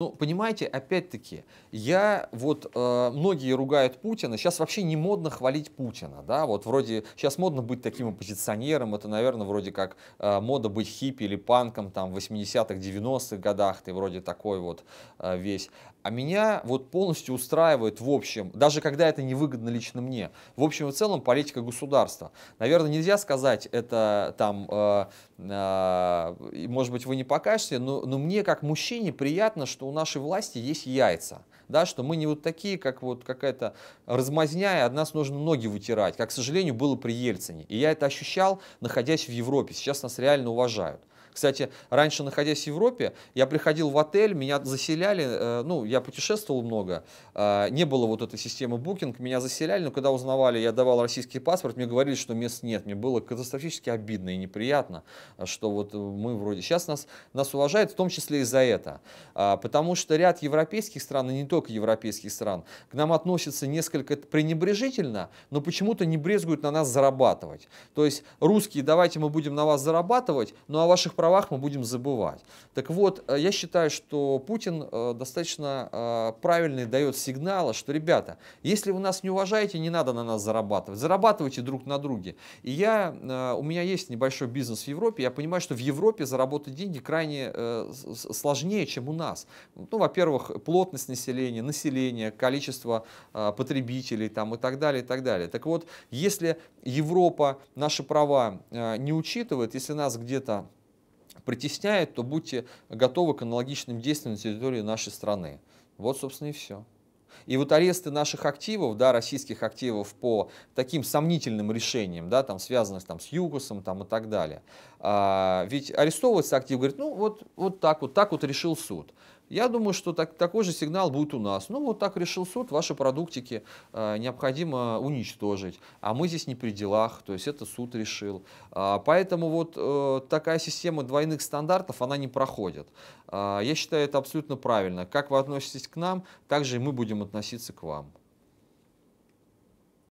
Ну, понимаете, опять-таки, я вот э, многие ругают Путина. Сейчас вообще не модно хвалить Путина, да? Вот вроде сейчас модно быть таким оппозиционером. Это, наверное, вроде как э, мода быть хиппи или панком там в 80-х, 90-х годах. Ты вроде такой вот э, весь. А меня вот полностью устраивает в общем, даже когда это невыгодно лично мне, в общем и целом политика государства. Наверное, нельзя сказать это там, э, э, может быть, вы не покажете, но, но мне как мужчине приятно, что у нашей власти есть яйца. Да, что мы не вот такие, как вот какая-то размазняя, от нас нужно ноги вытирать, как, к сожалению, было при Ельцине. И я это ощущал, находясь в Европе. Сейчас нас реально уважают. Кстати, раньше, находясь в Европе, я приходил в отель, меня заселяли, э, ну, я путешествовал много, э, не было вот этой системы букинг, меня заселяли, но когда узнавали, я давал российский паспорт, мне говорили, что мест нет. Мне было катастрофически обидно и неприятно, э, что вот мы вроде... Сейчас нас, нас уважают, в том числе и за это. Потому что ряд европейских стран, и не только европейских стран, к нам относятся несколько пренебрежительно, но почему-то не брезгуют на нас зарабатывать. То есть русские, давайте мы будем на вас зарабатывать, ну а ваших правах мы будем забывать. Так вот, э, я считаю, что Путин э, достаточно э, правильный дает сигналы, что, ребята, если вы нас не уважаете, не надо на нас зарабатывать. Зарабатывайте друг на друге. И я, у меня есть небольшой бизнес в Европе, я понимаю, что в Европе заработать деньги крайне сложнее, чем у нас. Ну, во-первых, плотность населения, население, количество потребителей там, и так далее, и так далее. Так вот, если Европа наши права не учитывает, если нас где-то притесняет, то будьте готовы к аналогичным действиям на территории нашей страны. Вот, собственно, и все. И вот аресты наших активов, да, российских активов по таким сомнительным решениям, да, там, связанных там, с ЮКОСом там, и так далее. А, ведь арестовывается актив, говорит, ну вот, вот так вот, так вот решил суд. Я думаю, что так, такой же сигнал будет у нас. Ну, вот так решил суд, ваши продуктики э, необходимо уничтожить. А мы здесь не при делах, то есть это суд решил. А, поэтому вот э, такая система двойных стандартов, она не проходит. А, я считаю, это абсолютно правильно. Как вы относитесь к нам, так же и мы будем относиться к вам.